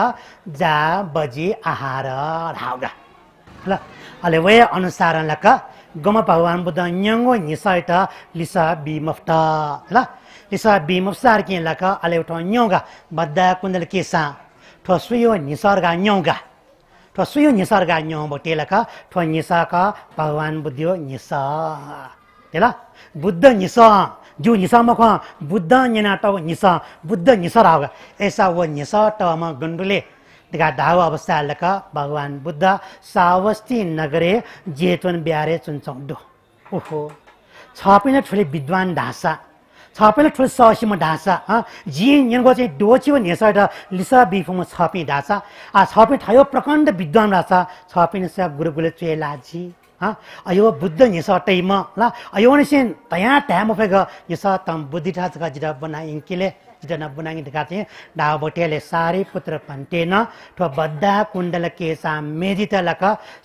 जा बजी आहार रावडा ल अले वे अनुसार लक गम भगवान बुद्ध न्यङ्गो त लिसा बी मफ्ता ल लिसा बी मफ्सार के लक अले उठो न्यौगा बद्दा कुन्दल केसा ठो सुयो निसर्गा न्यौगा suyo nyisar ga nyombo tela ka twa निसा का bhagwan buddhyo निसा टेला बुद्ध निसा जो निसा मख बुद्ध निना टव निसा बुद्ध निसा राव ऐसा वो निसा टवमा गंडुले तिका धाव अवस्था लक भगवान बुद्ध सावस्ती नगरे जेतवन ब्यारे चुन्छौँ ओहो छ पिना ठुले विद्वान ढाँसा छापेले ठुलो सहसीमा ढाँचा जी यहाँको चाहिँ डोच्यो नेसा लिसा बिफोमा छपे ढाँचा आ छपे ठायो प्रकाण्ड विद्वान ढाँचा छपे नेसा गुरुकुले चेलाजी अयो बुद्ध हिँस टैम ल अयो नि सेन तयाँ ट्याम फेग यसो तम बुद्धि ठाचका जिरा बनाइन्किले बुनाङ्गी बुनाङ्गिका चाहिँ डाव भोटियाले सारे पुत्र पन्टेन ठो बद्धा कुण्डल केसा मेजित लक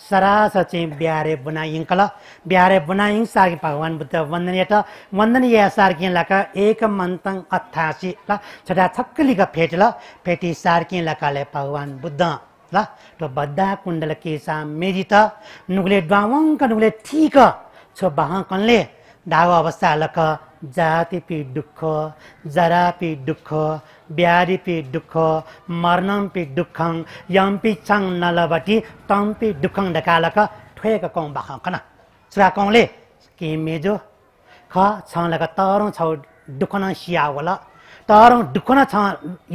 सरास चाहिँ ब्यारे बुनाइङ्कल ब्यारे बुनाइङ सार्की भगवान् बुद्ध वन्दनीय वन्दन या सार्की लक एक मन्तङ अठासी ल छोटा छक्कलीको फेट ल फेटी सार्की लकाले भगवान् बुद्ध ल ठो बद्धा कुण्डल केसा मेजित नुगले ड्वावङ्क नुगले ठिक छो बाहकनले डाव अवस्था लक जातिपि दुःख जरापि दुःख ब्यारिपि दुःख मर्नम्पि दुःखङ यम्पि छङ नलबटी तम्पी दुःखङ ढकालक ठोएका कौँ बाख कन चुरा कौँले के मेजो ख छलक तरौँ छौ दुःख न सिया होला तरौँ दुःख न छ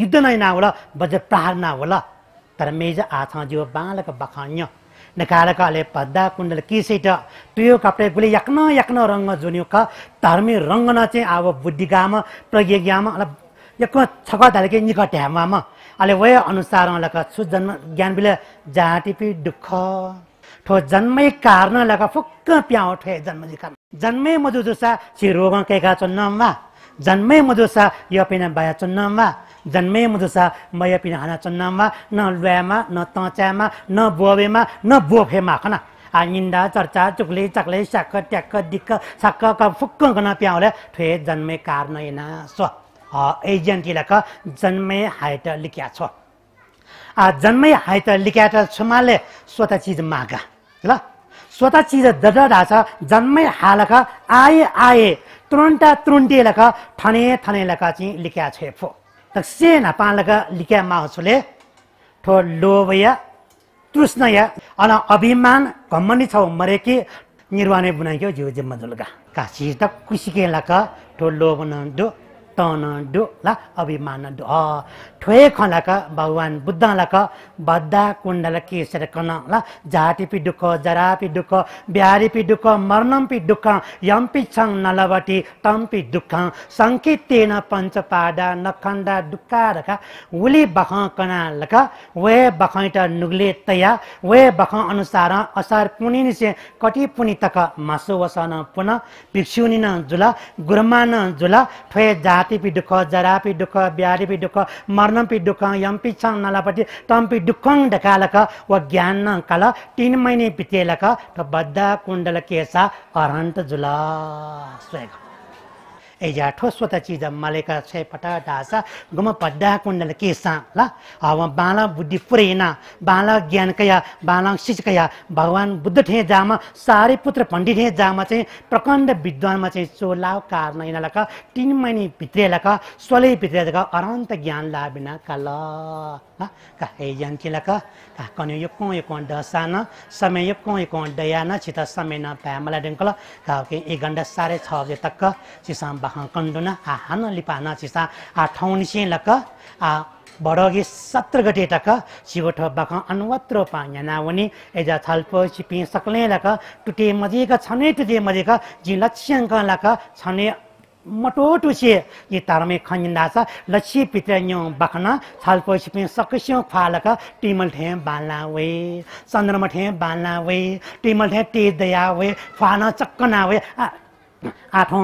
युद्ध नै नहोला बजे प्रहार नहोला तर मेज आछ जिउ बाँलक बखान्य पद्दा పద్దా కుండల కీసేట టుయో కప్టే గులి యక్న యక్న రంగ జునియొక్క रङ्ग न चाहिँ अब बुद्धिगाम प्रज्ञाम अल यक्क छक धालेके निक ढ्यामाम अले वय अनुसार छु जन्म ज्ञान बिले जाटिपि दुःख ठो जन्मै कारण लक फुक्क प्याउ ठे जन्म जन्मै मजुजुसा छि रोग केका नमा जन्मै मधुसा यो पिना बाया चुन्नमा जन्मे मुदुसा मय पिन हाना चन्नामा न लुयामा न तचामा न बोबेमा न बोफेमा खना आ निन्दा चर्चा चुक्ले चक्ले स्याक्क ट्याक्क दिक्क साक्क फुक्क गन प्याउले थ्वे जन्मे कारण एना स्व एजेन्ट क जन्मे हाइट लेख्या छ आ जन्मे हाइट लेख्या त छुमाले स्वत चिज मागा ल स्वत चिज दडडा छ जन्मै हालक आए आए तुरुन्टा तुरुन्टी लेख ठने थने लेख चाहिँ लेख्या छ फो taksen panlaka likya ma ठो tho lobya तृष्णया अन अभिमान घम्मनी छौ मरेकी निर्वाणे बुनाइक्यो जीव जिम्मा दुलगा काशी त कुसिके लाका ठो लोभ तन डो ला अभिमान डो ठोए खनाक भगवान् बुद्धलाक बद्दा कुण्डल केसेर कन ला झाटिपी डुख जरापी डुख बिहारीपी डुख मर्नम्पी डुख यम्पी छङ नलवटी टम्पी डुख सङ्कितेन पञ्चपाडा नखण्डा डुक्का रखा उली बख कना लख वे बखैट नुग्ले तया वे बख अनुसार असार पुनि से कटी पुनि तक मासु वसन पुन न जुला गुरमान जुला ठोए जा पी दुख जरा पी दुख ब्यारी पी दुख पी दुख यम पिछ नलाप्टी टुखङ ज्ञान न कल तिन महिने पितेलक त बद्दा कुण्डल केसा जुला, स्वेगा. ठोस्वत चिज मलेका छेपट ढाँसा गुम पड्डा कुण्डल केसा ल अब बाला बुद्धि पुरैना बाला ज्ञान कया बाला सिचकया भगवान् बुद्ध ठे जामा सारे पुत्र पण्डित हे जामा चाहिँ प्रकण्ड विद्वानमा चाहिँ चोला कारण यिनीहरूलाई का तिन महिनी भित्रिएलाक सोलै भित्रिएलाक अरन्त ज्ञान लाभिना का ल का हे कन्यो यो कौँ यो कौँ डसान समय यो कौँ यो कौँ डयान छिता समय न प्यामला डेङ्कल एक घन्टा साढे छ बजे तक चिसाम ಕಂಡುನ ಆ ಹನ್ನಲಿಪ ಅನಾಚಿಸ ಆ ಠೌಣಿಸಿ लक ಆ बडोगी सत्र गटे टक सिगोठ बख अनवत्र पाङ्यानावनी एजा छल्प सिपि सकले लक टुटे मजेका छने टुटे मजेका जी लक्ष्याङ्क लक छने टुसे यी तारमे खनिँदा छ लक्ष्य पित्र न्यौ बखन छल्प सिपि सक्स्यौँ फालक टिमल ठे बाल्ना वे चन्द्रमा ठे बाल्ना वे टिमल ठे टे दया वे फाना चक्कना वे आठौँ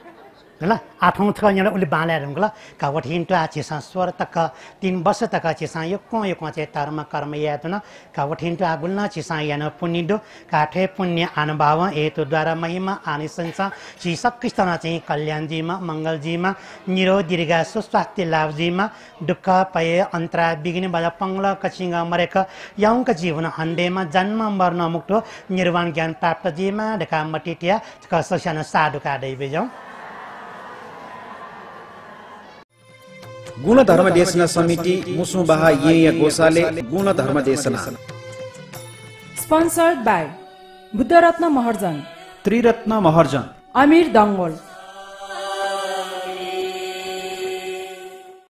ल आठौँ छ यहाँ उसले बाँधेर ल कावट हिन्टु आछेसा स्वर तक तिन वर्ष तक छिसा यो को यो चाहिँ तर्म कर्म याद न कावट हिन्टु गुल्न न छिसा यान पुण्यो काठे पुण्य आनुभाव हेतुद्वारा महिमा आनिसंसा श्री सकृष्ण चाहिँ कल्याणजीमा मङ्गलजीमा निरो दीर्घ सुस्वास्थ्य लाभजीमा दुःख पय अन्तरा बिग्ने बजा पङ्ल कछिङ मरेक यौङ्क जीवन हन्डेमा जन्म मर्न मुक्त निर्वाण ज्ञान प्राप्त जीमा ढका मटिटिया साधुका दैबेजाउँ गुणधर्म देशना समिति मुसुबाहा ये गोसाले गुणधर्म देशना स्पोन्सर्ड बाई बुद्धरत्न महर्जन त्रिरत्न महर्जन अमीर दङ्गोल